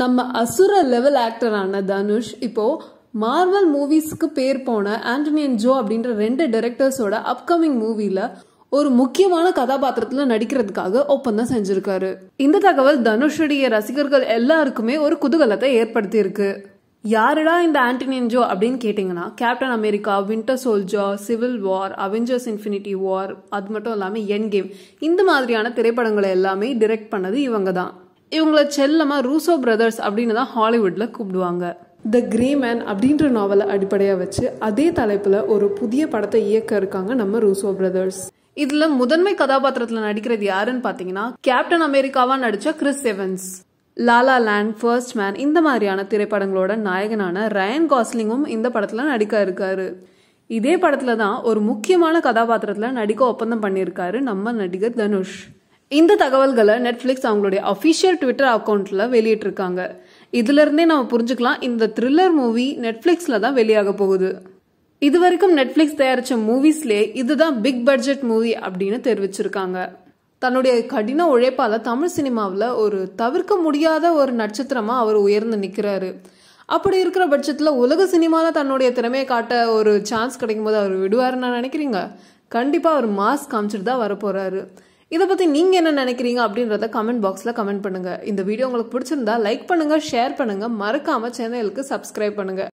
நம்ம அசுர லெவல் ஆக்டரான தனுஷ் இப்போ மார்வல் மூவிஸ்க்கு பேர் போன ஆண்டனியன் ஜோ அப்படின்ற ரெண்டு டைரக்டர்ஸோட அப்கமிங் மூவியில் ஒரு முக்கியமான கதாபாத்திரத்தில் நடிக்கிறதுக்காக ஒப்பந்தம் செஞ்சிருக்காரு இந்த தகவல் தனுஷுடைய ரசிகர்கள் எல்லாருக்குமே ஒரு குதூகலத்தை ஏற்படுத்தியிருக்கு யாருடா இந்த ஆண்டனியன் ஜோ அப்படின்னு கேட்டிங்கன்னா Captain America Winter Soldier Civil War Avengers Infinity War அது மட்டும் இல்லாமல் என் கேம் இந்த மாதிரியான திரைப்படங்களை எல்லாமே டிரெக்ட் பண்ணது இவங்க தான் இவங்களை செல்லமாக ரூசோ பிரதர்ஸ் அப்படின்னு தான் ஹாலிவுட்டில் கூப்பிடுவாங்க த கிரே மேன் அப்படின்ற நாவலை அடிப்படையாக வச்சு அதே தலைப்பில் ஒரு புதிய படத்தை இயக்க இருக்காங்க நம்ம ரூசோ பிரதர்ஸ் இதில் முதன்மை கதாபாத்திரத்தில் நடிக்கிறது யாருன்னு பார்த்தீங்கன்னா கேப்டன் அமெரிக்காவாக நடித்த Chris Evans La La Land First Man இந்த மாதிரியான திரைப்படங்களோட நாயகனான ரயன் காஸ்லிங்கும் இந்த படத்தில் நடிக்க இருக்காரு இதே படத்தில் தான் ஒரு முக்கியமான கதாபாத்திரத்தில் நடிக்க ஒப்பந்தம் பண்ணியிருக்காரு நம்ம நடிகர் தனுஷ் இந்த தகவல்களை நெட்ஃப்ளிக்ஸ் அவங்களுடைய அஃபிஷியல் ட்விட்டர் அக்கௌண்ட்டில் வெளியிட்டிருக்காங்க இதுலேருந்தே நம்ம புரிஞ்சுக்கலாம் இந்த த்ரில்லர் மூவி நெட்ஃப்ளிக்ஸில் தான் வெளியாக போகுது இது வரைக்கும் நெட்ஃப்ளிக்ஸ் தயாரித்த மூவிஸ்லேயே இதுதான் பிக் பட்ஜெட் மூவி அப்படின்னு தெரிவிச்சிருக்காங்க தன்னுடைய கடின உழைப்பால் தமிழ் சினிமாவில் ஒரு தவிர்க்க முடியாத ஒரு நட்சத்திரமாக அவர் உயர்ந்து நிற்கிறாரு அப்படி இருக்கிற பட்சத்தில் உலக சினிமாவில் தன்னுடைய திறமையை காட்ட ஒரு சான்ஸ் கிடைக்கும் போது அவர் விடுவாருன்னு நினைக்கிறீங்க கண்டிப்பாக அவர் மாஸ்க் காமிச்சிட்டு தான் வரப்போகிறாரு இதை பற்றி நீங்கள் என்ன நினைக்கிறீங்க அப்படின்றத கமெண்ட் பாக்ஸில் கமெண்ட் பண்ணுங்கள் இந்த வீடியோ உங்களுக்கு பிடிச்சிருந்தா லைக் பண்ணுங்கள் ஷேர் பண்ணுங்கள் மறக்காமல் சேனலுக்கு சப்ஸ்கிரைப் பண்ணுங்கள்